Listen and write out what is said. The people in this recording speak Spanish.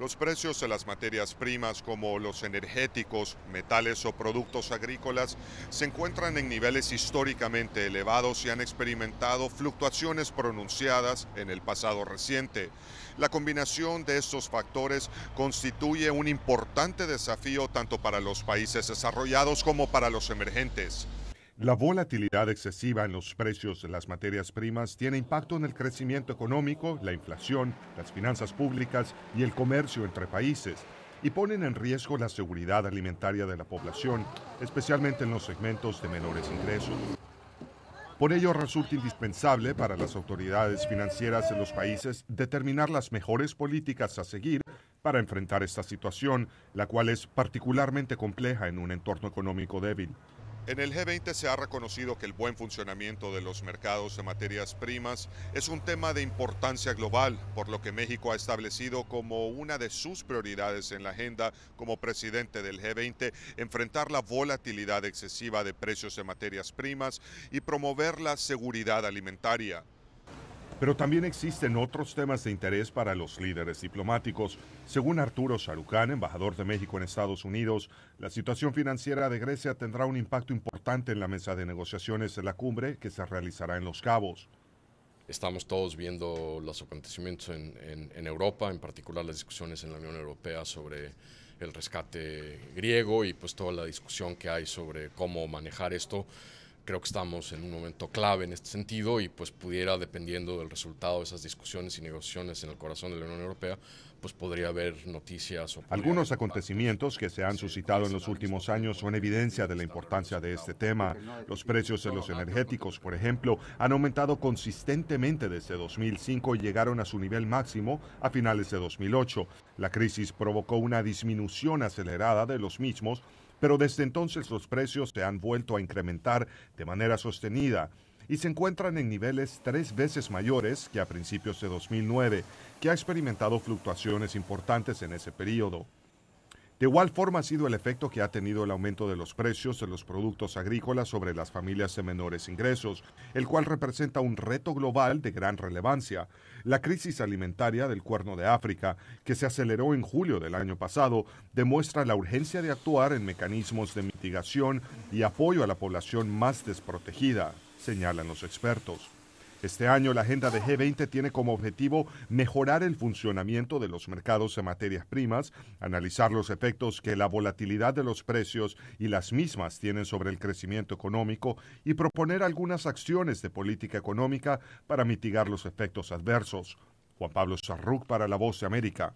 Los precios de las materias primas como los energéticos, metales o productos agrícolas se encuentran en niveles históricamente elevados y han experimentado fluctuaciones pronunciadas en el pasado reciente. La combinación de estos factores constituye un importante desafío tanto para los países desarrollados como para los emergentes. La volatilidad excesiva en los precios de las materias primas tiene impacto en el crecimiento económico, la inflación, las finanzas públicas y el comercio entre países, y ponen en riesgo la seguridad alimentaria de la población, especialmente en los segmentos de menores ingresos. Por ello resulta indispensable para las autoridades financieras de los países determinar las mejores políticas a seguir para enfrentar esta situación, la cual es particularmente compleja en un entorno económico débil. En el G20 se ha reconocido que el buen funcionamiento de los mercados de materias primas es un tema de importancia global, por lo que México ha establecido como una de sus prioridades en la agenda como presidente del G20 enfrentar la volatilidad excesiva de precios de materias primas y promover la seguridad alimentaria. Pero también existen otros temas de interés para los líderes diplomáticos. Según Arturo Sarucán, embajador de México en Estados Unidos, la situación financiera de Grecia tendrá un impacto importante en la mesa de negociaciones de la cumbre que se realizará en Los Cabos. Estamos todos viendo los acontecimientos en, Europa, en particular las discusiones en la Unión Europea sobre el rescate griego y pues toda la discusión que hay sobre cómo manejar esto creo que estamos en un momento clave en este sentido y pues pudiera, dependiendo del resultado de esas discusiones y negociaciones en el corazón de la Unión Europea, pues podría haber noticias. O Algunos acontecimientos que se han suscitado en los últimos años son evidencia de la importancia de este tema. Los precios de los energéticos, por ejemplo, han aumentado consistentemente desde 2005 y llegaron a su nivel máximo a finales de 2008. La crisis provocó una disminución acelerada de los mismos pero desde entonces los precios se han vuelto a incrementar de manera sostenida y se encuentran en niveles tres veces mayores que a principios de 2009, que ha experimentado fluctuaciones importantes en ese periodo. De igual forma ha sido el efecto que ha tenido el aumento de los precios de los productos agrícolas sobre las familias de menores ingresos, el cual representa un reto global de gran relevancia. La crisis alimentaria del Cuerno de África, que se aceleró en julio del año pasado, demuestra la urgencia de actuar en mecanismos de mitigación y apoyo a la población más desprotegida, señalan los expertos. Este año la agenda de G20 tiene como objetivo mejorar el funcionamiento de los mercados de materias primas, analizar los efectos que la volatilidad de los precios y las mismas tienen sobre el crecimiento económico y proponer algunas acciones de política económica para mitigar los efectos adversos. Juan Pablo Sarruc para La Voz de América.